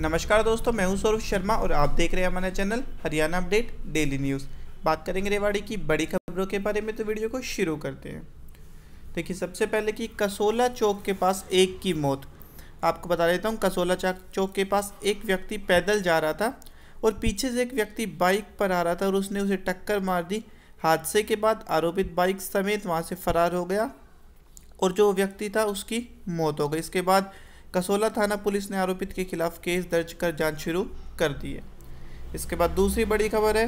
नमस्कार दोस्तों मैं हूं सौरभ शर्मा और आप देख रहे हैं हमारा channel Haryana update daily news बात करेंगे रेवाड़ी की बड़ी खबरों के बारे में तो वीडियो को शुरू करते हैं देखिए सबसे पहले कि कसोला चौक के पास एक की मौत आपको बता देता हूँ कसोला चौक के पास एक व्यक्ति पैदल जा रहा था और पीछे से एक व्यक्ति बाइक पर आ रहा था और उसने उसे टक्कर मार दी हादसे के बाद आरोपित बाइक समेत वहाँ से फरार हो गया और जो व्यक्ति था उसकी मौत हो गई इसके बाद कसोला थाना पुलिस ने आरोपित के खिलाफ केस दर्ज कर जांच शुरू कर दी है इसके बाद दूसरी बड़ी खबर है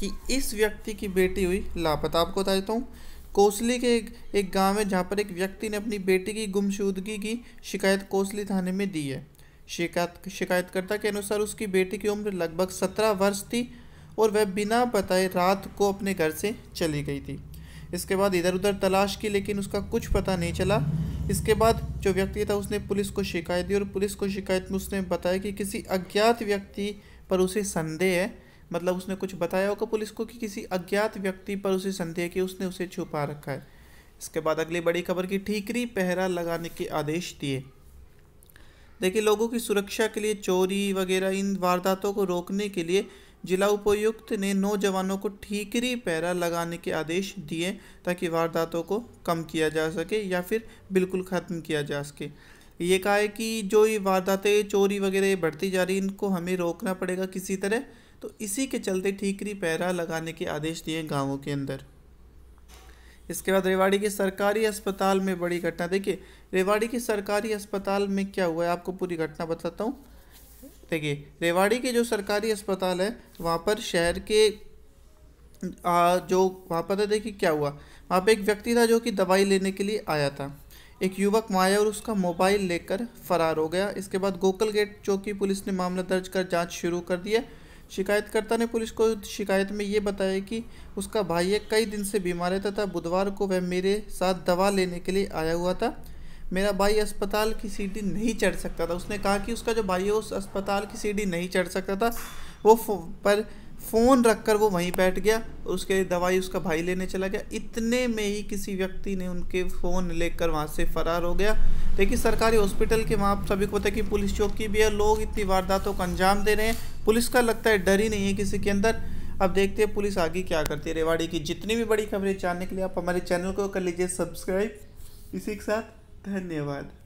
कि इस व्यक्ति की बेटी हुई लापता आपको बता देता हूँ कोसली के एक, एक गांव है जहाँ पर एक व्यक्ति ने अपनी बेटी की गुमशुदगी की शिकायत कोसली थाने में दी है शिकायत शिकायतकर्ता के अनुसार उसकी बेटी की उम्र लगभग सत्रह वर्ष थी और वह बिना बताए रात को अपने घर से चली गई थी इसके बाद इधर उधर तलाश की लेकिन उसका कुछ पता नहीं चला इसके बाद जो व्यक्ति था उसने पुलिस को शिकायत दी और पुलिस को शिकायत में उसने बताया कि किसी अज्ञात व्यक्ति पर उसे संदेह है मतलब उसने कुछ बताया होगा पुलिस को कि किसी अज्ञात व्यक्ति पर उसे संदेह कि उसने उसे छुपा रखा है इसके बाद अगली बड़ी खबर की ठीकरी पहरा लगाने के आदेश दिए देखिए लोगों की सुरक्षा के लिए चोरी वगैरह इन वारदातों को रोकने के लिए जिला उपायुक्त ने नौजवानों को ठीकरी पैरा लगाने के आदेश दिए ताकि वारदातों को कम किया जा सके या फिर बिल्कुल ख़त्म किया जा सके ये कहा है कि जो ये वारदातें चोरी वगैरह बढ़ती जा रही इनको हमें रोकना पड़ेगा किसी तरह तो इसी के चलते ठीकरी पैरा लगाने के आदेश दिए गाँवों के अंदर इसके बाद रेवाड़ी के सरकारी अस्पताल में बड़ी घटना देखिए रेवाड़ी के सरकारी अस्पताल में क्या हुआ है आपको पूरी घटना बताता हूँ देखिए रेवाड़ी के जो सरकारी अस्पताल है वहाँ पर शहर के आ, जो वहाँ पर देखिए क्या हुआ वहाँ पर एक व्यक्ति था जो कि दवाई लेने के लिए आया था एक युवक माया और उसका मोबाइल लेकर फरार हो गया इसके बाद गोकल गेट चौकी पुलिस ने मामला दर्ज कर जांच शुरू कर दिया शिकायतकर्ता ने पुलिस को शिकायत में ये बताया कि उसका भाई कई दिन से बीमार है तथा बुधवार को वह मेरे साथ दवा लेने के लिए आया हुआ था मेरा भाई अस्पताल की सीढ़ी नहीं चढ़ सकता था उसने कहा कि उसका जो भाई है उस अस्पताल की सीढ़ी नहीं चढ़ सकता था वो फो, पर फ़ोन रख कर वो वहीं बैठ गया उसके दवाई उसका भाई लेने चला गया इतने में ही किसी व्यक्ति ने उनके फ़ोन लेकर वहाँ से फरार हो गया देखिए सरकारी हॉस्पिटल के वहाँ सभी को पता है कि पुलिस चौकी भी है लोग इतनी वारदातों को अंजाम दे रहे हैं पुलिस का लगता है डर ही नहीं है किसी के अंदर अब देखते हैं पुलिस आगे क्या करती है रेवाड़ी की जितनी भी बड़ी खबरें जानने के लिए आप हमारे चैनल को कर लीजिए सब्सक्राइब इसी के साथ धन्यवाद